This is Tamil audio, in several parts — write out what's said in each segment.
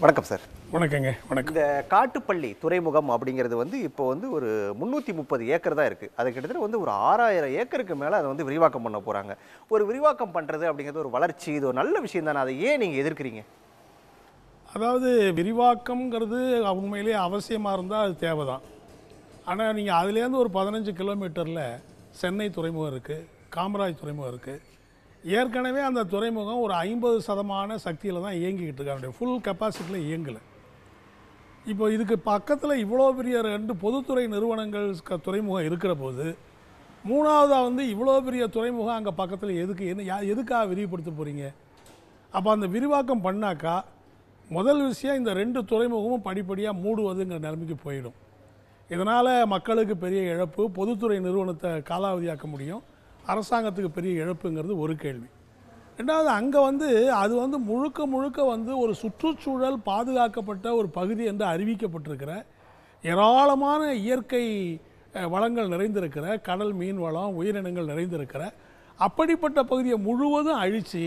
வணக்கம் சார் வணக்கங்க வணக்கம் இந்த காட்டுப்பள்ளி துறைமுகம் அப்படிங்கிறது வந்து இப்போ வந்து ஒரு முந்நூற்றி முப்பது ஏக்கர் தான் இருக்குது அது கிட்டத்தட்ட வந்து ஒரு ஆறாயிரம் ஏக்கருக்கு மேலே அதை வந்து விரிவாக்கம் பண்ண போகிறாங்க ஒரு விரிவாக்கம் பண்ணுறது அப்படிங்கிறது ஒரு வளர்ச்சி இது ஒரு நல்ல விஷயம் தானே அதை ஏன் நீங்கள் எதிர்க்கிறீங்க அதாவது விரிவாக்கம்ங்கிறது உண்மையிலேயே அவசியமாக இருந்தால் அது தேவை தான் ஆனால் நீங்கள் அதுலேருந்து ஒரு பதினஞ்சு கிலோமீட்டரில் சென்னை துறைமுகம் இருக்குது காமராஜ் துறைமுகம் இருக்குது ஏற்கனவே அந்த துறைமுகம் ஒரு ஐம்பது சதமான சக்தியில் தான் இயங்கிக்கிட்டு இருக்காங்க ஃபுல் கெப்பாசிட்டியில் இயங்கலை இப்போ இதுக்கு பக்கத்தில் இவ்வளோ பெரிய ரெண்டு பொதுத்துறை நிறுவனங்கள் துறைமுகம் இருக்கிற போது மூணாவதாக வந்து இவ்வளோ பெரிய துறைமுகம் அங்கே பக்கத்தில் எதுக்கு என்ன எதுக்காக விரிவுபடுத்த போகிறீங்க அப்போ அந்த விரிவாக்கம் பண்ணாக்கா முதல் விஷயம் இந்த ரெண்டு துறைமுகமும் படிப்படியாக மூடுவதுங்கிற நிலைமைக்கு போயிடும் இதனால் மக்களுக்கு பெரிய இழப்பு பொதுத்துறை நிறுவனத்தை காலாவதியாக்க முடியும் அரசாங்கத்துக்கு பெரிய இழப்புங்கிறது ஒரு கேள்வி ரெண்டாவது அங்கே வந்து அது வந்து முழுக்க முழுக்க வந்து ஒரு சுற்றுச்சூழல் பாதுகாக்கப்பட்ட ஒரு பகுதி என்று அறிவிக்கப்பட்டிருக்கிற ஏராளமான இயற்கை வளங்கள் நிறைந்திருக்கிற கடல் மீன் வளம் உயிரினங்கள் நிறைந்திருக்கிற அப்படிப்பட்ட பகுதியை முழுவதும் அழித்து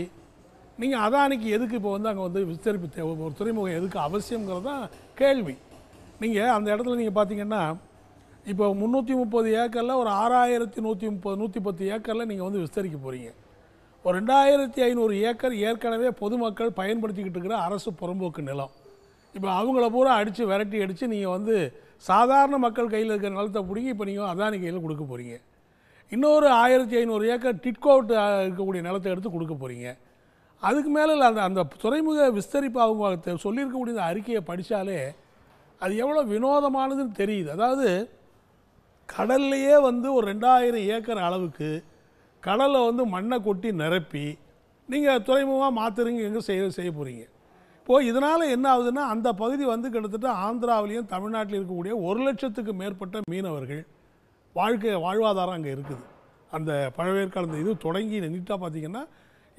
நீங்கள் அதானிக்கு எதுக்கு இப்போ வந்து அங்கே வந்து விஸ்தரிப்பு தேவை ஒரு துறைமுகம் எதுக்கு அவசியங்கிறது தான் கேள்வி நீங்கள் அந்த இடத்துல நீங்கள் பார்த்தீங்கன்னா இப்போ முந்நூற்றி முப்பது ஏக்கரில் ஒரு ஆறாயிரத்தி நூற்றி முப்பது நூற்றி பத்து ஏக்கரில் நீங்கள் வந்து விஸ்தரிக்க போகிறீங்க ஒரு ரெண்டாயிரத்தி ஐநூறு ஏக்கர் ஏற்கனவே பொதுமக்கள் பயன்படுத்திக்கிட்டு இருக்கிற அரசு புறம்போக்கு நிலம் இப்போ அவங்கள பூரா அடித்து விரட்டி அடித்து நீங்கள் வந்து சாதாரண மக்கள் கையில் இருக்கிற நிலத்தை பிடிங்கி இப்போ நீங்கள் அதானி கையில் கொடுக்க போகிறீங்க இன்னொரு ஆயிரத்தி ஐநூறு ஏக்கர் டிட்கோட் இருக்கக்கூடிய நிலத்தை எடுத்து கொடுக்க போகிறீங்க அதுக்கு மேலே இல்லை அந்த அந்த துறைமுக விஸ்தரிப்பு அவங்க சொல்லியிருக்கக்கூடிய அந்த அறிக்கையை படித்தாலே அது எவ்வளோ வினோதமானதுன்னு தெரியுது அதாவது கடல்லையே வந்து ஒரு ரெண்டாயிரம் ஏக்கர் அளவுக்கு கடலை வந்து மண்ணை கொட்டி நிரப்பி நீங்கள் துறைமுகமாக மாற்றுறீங்க எங்கே செய்ய செய்ய போகிறீங்க இப்போது இதனால் என்ன ஆகுதுன்னா அந்த பகுதி வந்து கிட்டத்தட்ட ஆந்திராவிலையும் தமிழ்நாட்டில் இருக்கக்கூடிய ஒரு லட்சத்துக்கு மேற்பட்ட மீனவர்கள் வாழ்க்கை வாழ்வாதாரம் அங்கே இருக்குது அந்த பழவேற்கால இது தொடங்கி நீட்டாக பார்த்திங்கன்னா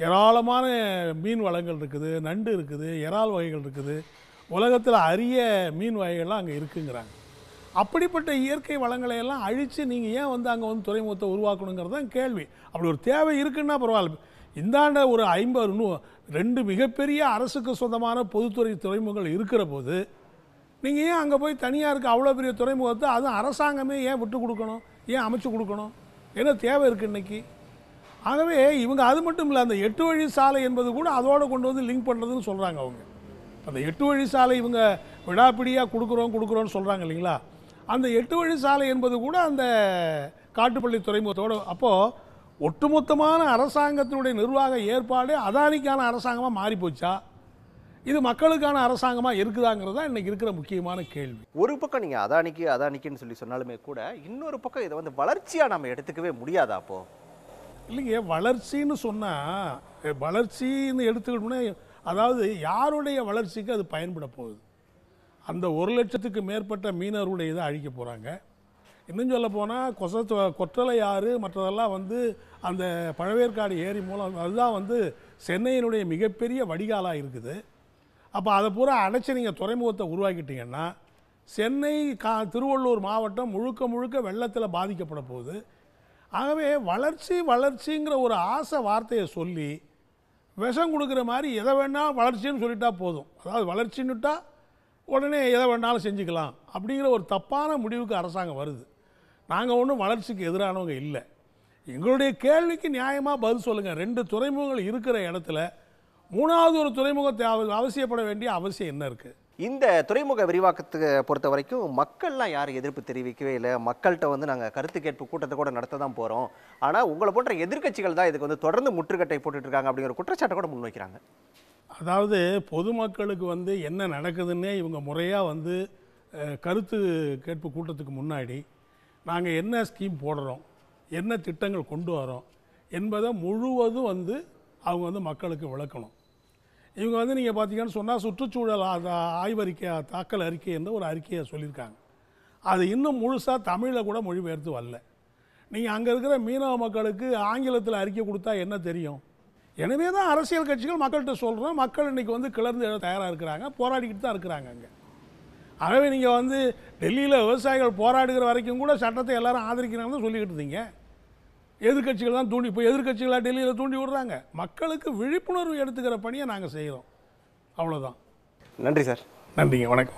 ஏராளமான மீன் வளங்கள் இருக்குது நண்டு இருக்குது இறால் வகைகள் இருக்குது உலகத்தில் அரிய மீன் வகைகள்லாம் அங்கே இருக்குங்கிறாங்க அப்படிப்பட்ட இயற்கை வளங்களை எல்லாம் அழித்து நீங்கள் ஏன் வந்து அங்கே வந்து துறைமுகத்தை உருவாக்கணுங்கிறது தான் கேள்வி அப்படி ஒரு தேவை இருக்குன்னா பரவாயில்ல இந்த ஆண்டு ஒரு ஐம்பது ரெண்டு மிகப்பெரிய அரசுக்கு சொந்தமான பொதுத்துறை துறைமுகங்கள் இருக்கிற போது நீங்கள் ஏன் அங்கே போய் தனியாருக்கு அவ்வளோ பெரிய துறைமுகத்தை அதுவும் அரசாங்கமே ஏன் விட்டு கொடுக்கணும் ஏன் அமைச்சு கொடுக்கணும் ஏன்னா தேவை இருக்குது இன்றைக்கி ஆகவே இவங்க அது மட்டும் இல்லை அந்த எட்டு வழி சாலை என்பது கூட அதோடு கொண்டு வந்து லிங்க் பண்ணுறதுன்னு சொல்கிறாங்க அவங்க அந்த எட்டு வழி சாலை இவங்க விடாப்பிடியாக கொடுக்குறோம் கொடுக்குறோன்னு சொல்கிறாங்க இல்லைங்களா அந்த எட்டு வழி சாலை என்பது கூட அந்த காட்டுப்பள்ளி துறைமுகத்தோடு அப்போது ஒட்டுமொத்தமான அரசாங்கத்தினுடைய நிர்வாக ஏற்பாடு அதானிக்கான அரசாங்கமாக மாறிப்போச்சா இது மக்களுக்கான அரசாங்கமாக இருக்குதாங்கிறது தான் இன்றைக்கி இருக்கிற முக்கியமான கேள்வி ஒரு பக்கம் நீங்கள் அதானிக்கு அதானிக்குன்னு சொல்லி சொன்னாலுமே கூட இன்னொரு பக்கம் இதை வந்து வளர்ச்சியாக நம்ம எடுத்துக்கவே முடியாதா அப்போது இல்லைங்க வளர்ச்சின்னு சொன்னால் வளர்ச்சின்னு எடுத்துக்கிட்டோம்னா அதாவது யாருடைய வளர்ச்சிக்கு அது பயன்பட போகுது அந்த ஒரு லட்சத்துக்கு மேற்பட்ட மீனவர்களுடைய இதை அழிக்க போகிறாங்க இன்னும் சொல்ல போனால் கொச கொற்றலை ஆறு மற்றதெல்லாம் வந்து அந்த பழவேற்காடு ஏரி மூலம் அதுதான் வந்து சென்னையினுடைய மிகப்பெரிய வடிகாலாக இருக்குது அப்போ அதை பூரா அடைச்சி நீங்கள் துறைமுகத்தை உருவாக்கிட்டீங்கன்னா சென்னை கா திருவள்ளூர் மாவட்டம் முழுக்க முழுக்க வெள்ளத்தில் பாதிக்கப்பட போகுது ஆகவே வளர்ச்சி வளர்ச்சிங்கிற ஒரு ஆசை வார்த்தையை சொல்லி விஷம் கொடுக்குற மாதிரி எதை வேணால் வளர்ச்சின்னு சொல்லிட்டா போதும் அதாவது வளர்ச்சின்னுட்டா உடனே எதை வேணாலும் செஞ்சுக்கலாம் அப்படிங்கிற ஒரு தப்பான முடிவுக்கு அரசாங்கம் வருது நாங்கள் ஒன்றும் வளர்ச்சிக்கு எதிரானவங்க இல்லை எங்களுடைய கேள்விக்கு நியாயமாக பதில் சொல்லுங்கள் ரெண்டு துறைமுகங்கள் இருக்கிற இடத்துல மூணாவது ஒரு துறைமுகத்தை அவசியப்பட வேண்டிய அவசியம் என்ன இருக்குது இந்த துறைமுக விரிவாக்கத்தை பொறுத்த வரைக்கும் மக்கள்லாம் யாரும் எதிர்ப்பு தெரிவிக்கவே இல்லை மக்கள்கிட்ட வந்து நாங்கள் கருத்து கேட்பு கூட்டத்தை கூட நடத்த தான் போகிறோம் ஆனால் உங்களை போன்ற எதிர்கட்சிகள் தான் இதுக்கு வந்து தொடர்ந்து முற்றுக்கட்டை போட்டுட்ருக்காங்க அப்படிங்கிற குற்றச்சாட்டை கூட முன்வைக்கிறாங்க அதாவது பொதுமக்களுக்கு வந்து என்ன நடக்குதுன்னே இவங்க முறையாக வந்து கருத்து கேட்பு கூட்டத்துக்கு முன்னாடி நாங்கள் என்ன ஸ்கீம் போடுறோம் என்ன திட்டங்கள் கொண்டு வரோம் என்பதை முழுவதும் வந்து அவங்க வந்து மக்களுக்கு விளக்கணும் இவங்க வந்து நீங்கள் பார்த்தீங்கன்னு சொன்னால் சுற்றுச்சூழல் ஆய்வறிக்கை தாக்கல் அறிக்கை என்ற ஒரு அறிக்கையை சொல்லியிருக்காங்க அது இன்னும் முழுசாக தமிழில் கூட மொழிபெயர்த்து வரல நீங்கள் அங்கே இருக்கிற மீனவ மக்களுக்கு ஆங்கிலத்தில் அறிக்கை கொடுத்தா என்ன தெரியும் எனவே தான் அரசியல் கட்சிகள் மக்கள்கிட்ட சொல்கிறோம் மக்கள் இன்னைக்கு வந்து கிளர்ந்து தயாராக இருக்கிறாங்க போராடிக்கிட்டு தான் இருக்கிறாங்க அங்கே ஆகவே நீங்கள் வந்து டெல்லியில் விவசாயிகள் போராடுகிற வரைக்கும் கூட சட்டத்தை எல்லாரும் ஆதரிக்கிறாங்கன்னு சொல்லிக்கிட்டு இருந்தீங்க எதிர்கட்சிகள் தான் தூண்டி இப்போ எதிர்கட்சிகளாக டெல்லியில் தூண்டி விடுறாங்க மக்களுக்கு விழிப்புணர்வு எடுத்துக்கிற பணியை நாங்கள் செய்கிறோம் அவ்வளோதான் நன்றி சார் நன்றிங்க வணக்கம்